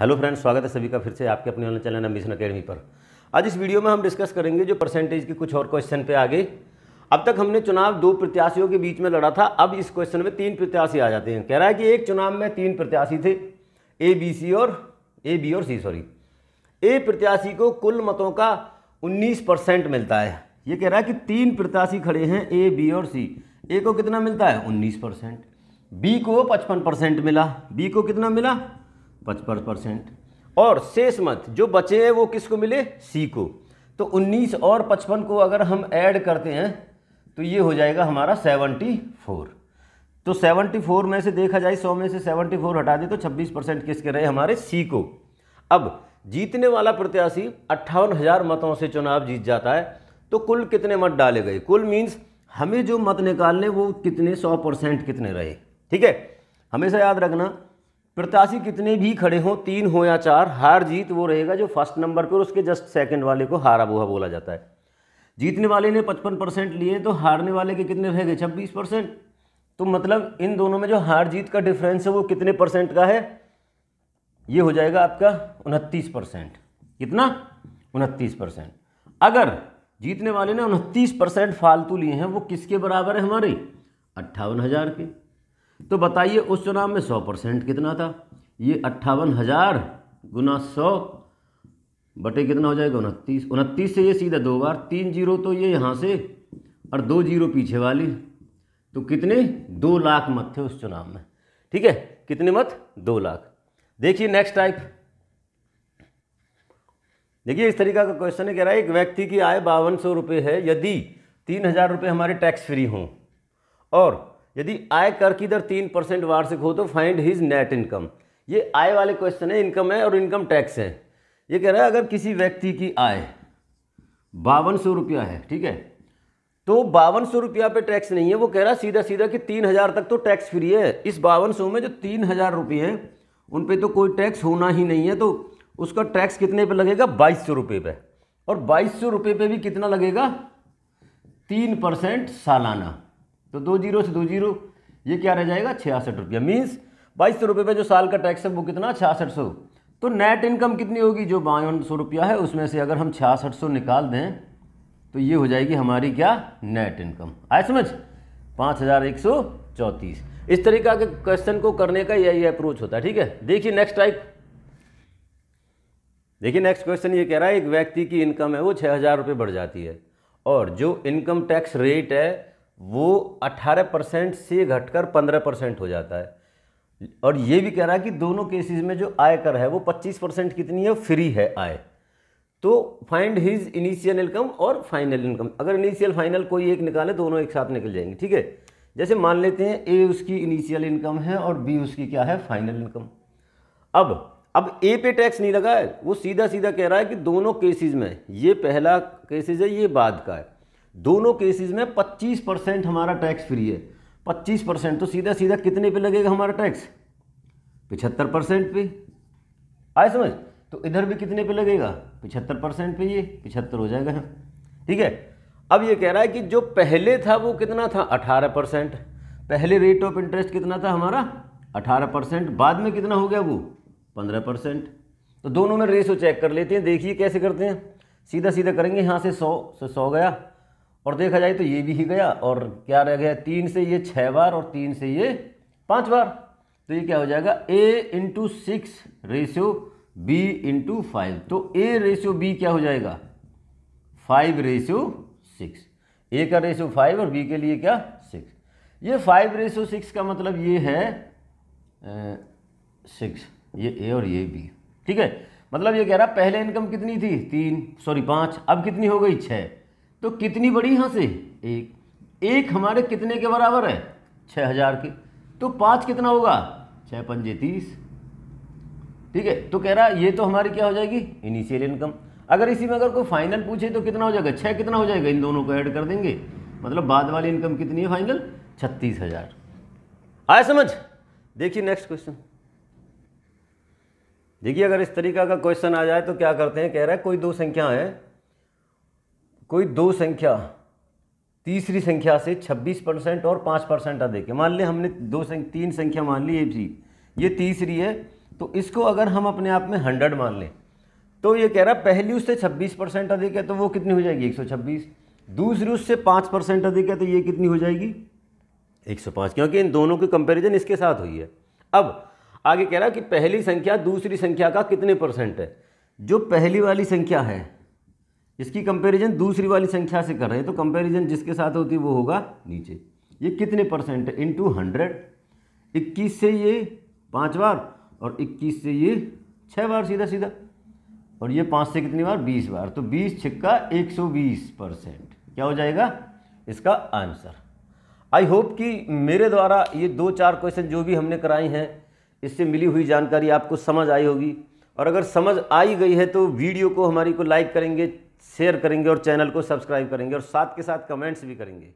hello friends स्वागत है सभी का फिर से आपके अपने ऑनलाइन चैनल अमिशन अकेडमी पर आज इस वीडियो में हम डिस्कस करेंगे जो परसेंटेज के कुछ और क्वेश्चन पे आगे अब तक हमने चुनाव दो प्रत्याशियों के बीच में लड़ा था अब इस क्वेश्चन में तीन प्रत्याशी आ जाते हैं कह रहा है कि एक चुनाव में तीन प्रत्याशी थे ए बी सी और ए बी और सी सॉरी ए प्रत्याशी को कुल मतों का उन्नीस परसेंट मिलता है ये कह रहा है कि तीन प्रत्याशी खड़े हैं ए बी और सी ए को कितना मिलता है उन्नीस परसेंट बी को पचपन परसेंट मिला बी को कितना मिला पचपन परसेंट और शेष मत जो बचे हैं वो किसको मिले सी को तो 19 और 55 को अगर हम ऐड करते हैं तो ये हो जाएगा हमारा 74 तो 74 में से देखा जाए 100 में से 74 हटा दे तो 26 परसेंट किसके रहे हमारे सी को अब जीतने वाला प्रत्याशी अट्ठावन हज़ार मतों से चुनाव जीत जाता है तो कुल कितने मत डाले गए कुल मीन्स हमें जो मत निकालने वो कितने 100 परसेंट कितने रहे ठीक है हमेशा याद रखना प्रत्याशी कितने भी खड़े हों तीन हो या चार हार जीत वो रहेगा जो फर्स्ट नंबर पर उसके जस्ट सेकंड वाले को हारा बुहा बोला जाता है जीतने वाले ने पचपन परसेंट लिए तो हारने वाले के कितने रह गए छब्बीस परसेंट तो मतलब इन दोनों में जो हार जीत का डिफरेंस है वो कितने परसेंट का है ये हो जाएगा आपका उनतीस परसेंट कितना उनतीस परसेंट अगर जीतने वाले ने उनतीस परसेंट फालतू लिए हैं वो किसके बराबर है हमारे अट्ठावन हज़ार के तो बताइए उस चुनाव में सौ परसेंट कितना था ये अट्ठावन हज़ार गुना सौ बटे कितना हो जाएगा उनतीस उनतीस से ये सीधा दो बार तीन जीरो तो ये यहाँ से और दो जीरो पीछे वाली तो कितने दो लाख मत थे उस चुनाव में ठीक है कितने मत दो लाख देखिए नेक्स्ट टाइप देखिए इस तरीका का क्वेश्चन है कह रहा है एक व्यक्ति की आय बावन सौ रुपये है यदि तीन हज़ार रुपये हमारे टैक्स फ्री हों और यदि आय कर की दर तीन परसेंट वार्षिक हो तो फाइंड हिज नेट इनकम ये आय वाले क्वेश्चन है इनकम है और इनकम टैक्स है ये कह रहा है अगर किसी व्यक्ति की आय बावन सौ रुपया है ठीक है तो बावन सौ रुपया पे टैक्स नहीं है वो कह रहा सीधा सीधा कि तीन हज़ार तक तो टैक्स फ्री है इस बावन सौ में जो तीन हज़ार रुपये हैं उन पर तो कोई टैक्स होना ही नहीं है तो उसका टैक्स कितने पे लगेगा बाईस सौ रुपये पे और बाईस सौ रुपये पर भी कितना लगेगा तीन परसेंट सालाना तो दो जीरो से दो जीरो ये क्या रह जाएगा छियासठ रुपया मीन्स बाईस सौ रुपये पर जो साल का टैक्स है वो कितना छियासठ सौ तो नेट इनकम कितनी होगी जो बावन सौ रुपया है उसमें से अगर हम छियासठ सौ निकाल दें तो ये हो जाएगी हमारी क्या नेट इनकम आए समझ पाँच हज़ार एक सौ चौंतीस इस तरीका के क्वेश्चन को करने का यही अप्रोच होता है ठीक है देखिए नेक्स्ट टाइप देखिए नेक्स्ट क्वेश्चन ये कह रहा है एक व्यक्ति की इनकम है वो छः हज़ार रुपये बढ़ जाती है और जो इनकम टैक्स रेट है वो 18 परसेंट से घटकर 15 परसेंट हो जाता है और ये भी कह रहा है कि दोनों केसेस में जो आय कर है वो 25 परसेंट कितनी है फ्री है आय तो फाइंड हिज इनिशियल इनकम और फाइनल इनकम अगर इनिशियल फाइनल कोई एक निकाले दोनों एक साथ निकल जाएंगे ठीक है जैसे मान लेते हैं ए उसकी इनिशियल इनकम है और बी उसकी क्या है फाइनल इनकम अब अब ए पे टैक्स नहीं लगा है वो सीधा सीधा कह रहा है कि दोनों केसेस में ये पहला केसेज है ये बाद का है दोनों केसेस में 25 परसेंट हमारा टैक्स फ्री है 25 परसेंट तो सीधा सीधा कितने पे लगेगा हमारा टैक्स पिछहत्तर परसेंट पे आए समझ तो इधर भी कितने पे लगेगा पिछहत्तर परसेंट पे ये पिछहत्तर हो जाएगा ठीक है अब ये कह रहा है कि जो पहले था वो कितना था अठारह परसेंट पहले रेट ऑफ इंटरेस्ट कितना था हमारा अठारह परसेंट बाद में कितना हो गया वो पंद्रह परसेंट तो दोनों में रेशो चेक कर लेते हैं देखिए कैसे करते हैं सीधा सीधा करेंगे यहाँ से सौ से सौ गया और देखा जाए तो ये भी ही गया और क्या रह गया तीन से ये छः बार और तीन से ये पाँच बार तो ये क्या हो जाएगा A into six ratio B into five तो ए रेशियो बी क्या हो जाएगा फाइव रेशियो सिक्स ए का रेशियो फाइव और बी के लिए क्या सिक्स ये फाइव रेशियो सिक्स का मतलब ये है सिक्स ये ए और ये बी ठीक है मतलब ये कह रहा पहले इनकम कितनी थी तीन सॉरी पाँच अब कितनी हो गई छः तो कितनी बड़ी यहाँ से एक एक हमारे कितने के बराबर है छः हजार के तो पाँच कितना होगा छः पंजे तीस ठीक है तो कह रहा है ये तो हमारी क्या हो जाएगी इनिशियल इनकम अगर इसी में अगर कोई फाइनल पूछे तो कितना हो जाएगा छः कितना हो जाएगा इन दोनों को ऐड कर देंगे मतलब बाद वाली इनकम कितनी है फाइनल छत्तीस हजार आए समझ देखिए नेक्स्ट क्वेश्चन देखिए अगर इस तरीका का क्वेश्चन आ जाए तो क्या करते हैं कह रहा है कोई दो संख्या है कोई दो संख्या तीसरी संख्या से 26 परसेंट और 5 परसेंट अधिक है मान लें हमने दो संख्या तीन संख्या मान ली ए सी ये तीसरी है तो इसको अगर हम अपने आप में 100 मान लें तो ये कह रहा पहली उससे 26 परसेंट अधिक है तो वो कितनी हो जाएगी 126 दूसरी उससे 5 परसेंट अधिक है तो ये कितनी हो जाएगी 105 क्योंकि इन दोनों की कंपेरिजन इसके साथ हुई है अब आगे कह रहा कि पहली संख्या दूसरी संख्या का कितने परसेंट है जो पहली वाली संख्या है इसकी कंपैरिजन दूसरी वाली संख्या से कर रहे हैं तो कंपैरिजन जिसके साथ होती है वो होगा नीचे ये कितने परसेंट है इन टू हंड्रेड इक्कीस से ये पाँच बार और इक्कीस से ये छः बार सीधा सीधा और ये पाँच से कितनी बार बीस बार तो बीस छिक्का एक सौ बीस परसेंट क्या हो जाएगा इसका आंसर आई होप कि मेरे द्वारा ये दो चार क्वेश्चन जो भी हमने कराए हैं इससे मिली हुई जानकारी आपको समझ आई होगी और अगर समझ आई गई है तो वीडियो को हमारी को लाइक करेंगे शेयर करेंगे और चैनल को सब्सक्राइब करेंगे और साथ के साथ कमेंट्स भी करेंगे